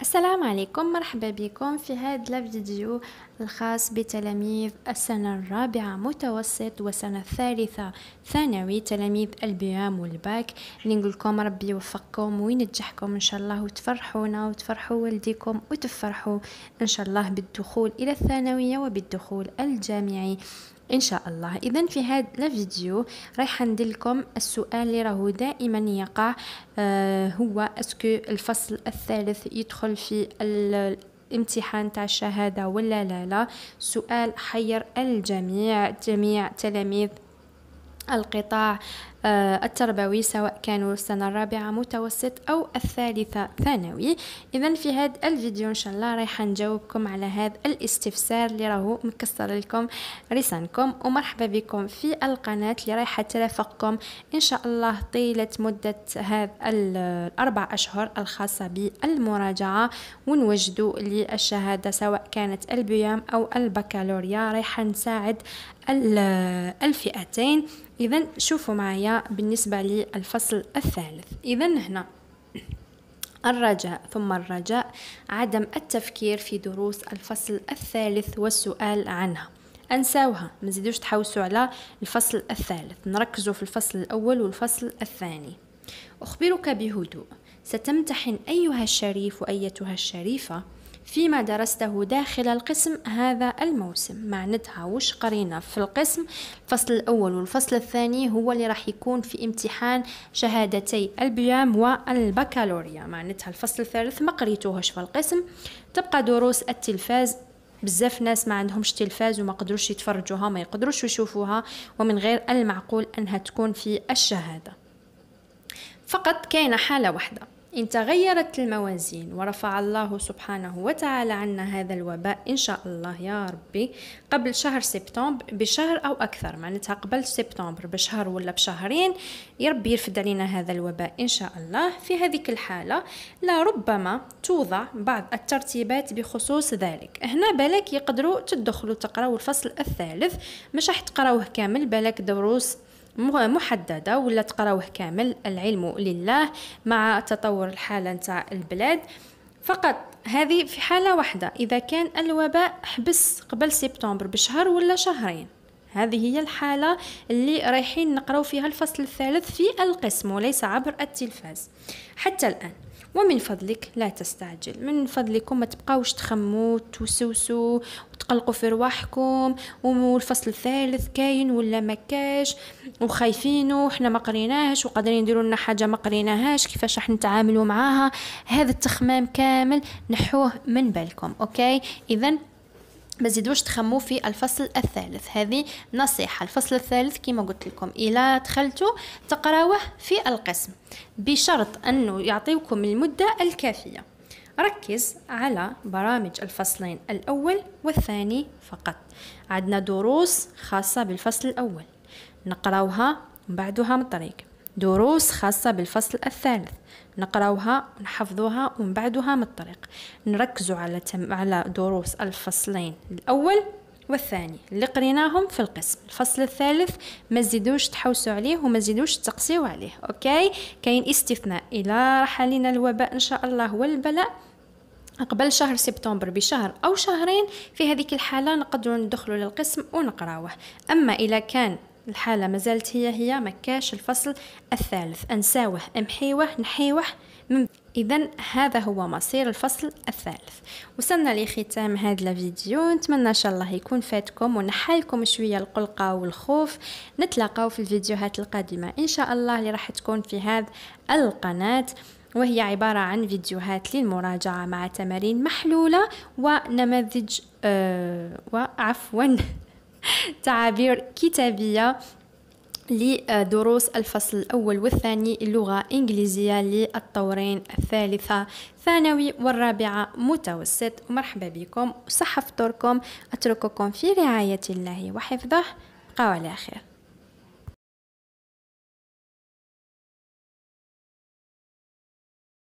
السلام عليكم مرحبا بكم في هذا الفيديو الخاص بتلاميذ السنة الرابعة متوسط وسنة الثالثة ثانوي تلاميذ البيام والباك نقول لكم ربي يوفقكم وينجحكم ان شاء الله وتفرحونا وتفرحوا والديكم وتفرحوا ان شاء الله بالدخول الى الثانوية وبالدخول الجامعي ان شاء الله اذا في هذا الفيديو رايحه ندير لكم السؤال اللي راهو دائما يقع آه هو اسكو الفصل الثالث يدخل في الامتحان تاع الشهاده ولا لا لا سؤال حير الجميع جميع تلاميذ القطاع آه، التربوي سواء كانوا السنة الرابعة متوسط أو الثالثة ثانوي إذا في هذا الفيديو إن شاء الله رايحة نجاوبكم على هذا الاستفسار اللي راهو مكسر لكم رسانكم ومرحبا بكم في القناة اللي رايحة ترافقكم إن شاء الله طيلة مدة هذا الأربع أشهر الخاصة بالمراجعة ونوجدوا للشهادة سواء كانت البيام أو البكالوريا رايحة نساعد الفئتين اذا شوفوا معايا بالنسبه للفصل الثالث اذا هنا الرجاء ثم الرجاء عدم التفكير في دروس الفصل الثالث والسؤال عنها انساوها ما تزيدوش تحوسوا على الفصل الثالث نركزوا في الفصل الاول والفصل الثاني اخبرك بهدوء ستمتحن ايها الشريف وايتها الشريفه فيما درسته داخل القسم هذا الموسم معناتها وش قرينا في القسم الفصل الأول والفصل الثاني هو اللي راح يكون في امتحان شهادتي البيام والبكالوريا معناتها الفصل الثالث ما قريتوهش في القسم تبقى دروس التلفاز بزاف ناس ما عندهمش تلفاز وما قدروش يتفرجوها ما يقدروش يشوفوها ومن غير المعقول انها تكون في الشهاده فقط كاينه حاله واحده إن تغيرت الموازين ورفع الله سبحانه وتعالى عنا هذا الوباء إن شاء الله يا ربي قبل شهر سبتمبر بشهر أو أكثر معناتها قبل سبتمبر بشهر ولا بشهرين يا ربي يرفد علينا هذا الوباء إن شاء الله في هذه الحالة لربما توضع بعض الترتيبات بخصوص ذلك هنا بالك يقدروا تدخلوا تقراو الفصل الثالث مش راح تقراوه كامل بالك دروس محدده ولا تقراوه كامل العلم لله مع تطور الحاله نتاع البلاد فقط هذه في حاله واحده اذا كان الوباء حبس قبل سبتمبر بشهر ولا شهرين هذه هي الحالة اللي رايحين نقراو فيها الفصل الثالث في القسم وليس عبر التلفاز حتى الآن ومن فضلك لا تستعجل من فضلكم ما تبقاوش تخموا توسوسوا وتقلقوا في رواحكم والفصل الثالث كاين ولا ما كاش وخايفينه وحنا ما قريناهش وقادرين نديروا لنا حاجه ما قريناهاش كيفاش راح نتعاملوا معاها هذا التخمام كامل نحوه من بالكم اوكي اذا ما تزيدوش تخمو في الفصل الثالث هذه نصيحة الفصل الثالث كما قلت لكم إلا دخلتوا تقراوه في القسم بشرط أنه يعطيكم المدة الكافية ركز على برامج الفصلين الأول والثاني فقط عندنا دروس خاصة بالفصل الأول نقراوها بعدها من طريق دروس خاصة بالفصل الثالث نقراوها ونحفظوها ومن بعدها من الطريق نركزوا على تم... على دروس الفصلين الأول والثاني اللي قريناهم في القسم الفصل الثالث ما تزيدوش تحوسوا عليه وما تزيدوش تقسيو عليه اوكي كاين استثناء الى راح علينا الوباء ان شاء الله والبلاء قبل شهر سبتمبر بشهر او شهرين في هذه الحاله نقدروا ندخلوا للقسم ونقراوه اما اذا كان الحالة مازالت هي هي ما كاش الفصل الثالث أنساوه أمحيوه نحيوه من إذا هذا هو مصير الفصل الثالث وصلنا لختام هذا الفيديو نتمنى إن شاء الله يكون فاتكم ونحلكم شوية القلقة والخوف نتلاقاو في الفيديوهات القادمة إن شاء الله اللي راح تكون في هذا القناة وهي عبارة عن فيديوهات للمراجعة مع تمارين محلولة ونماذج آه وعفوا تعابير كتابية لدروس الفصل الأول والثاني اللغة إنجليزية للطورين الثالثة ثانوي والرابعة متوسط مرحبا بكم وصحة فطوركم أترككم في رعاية الله وحفظه بقاو على خير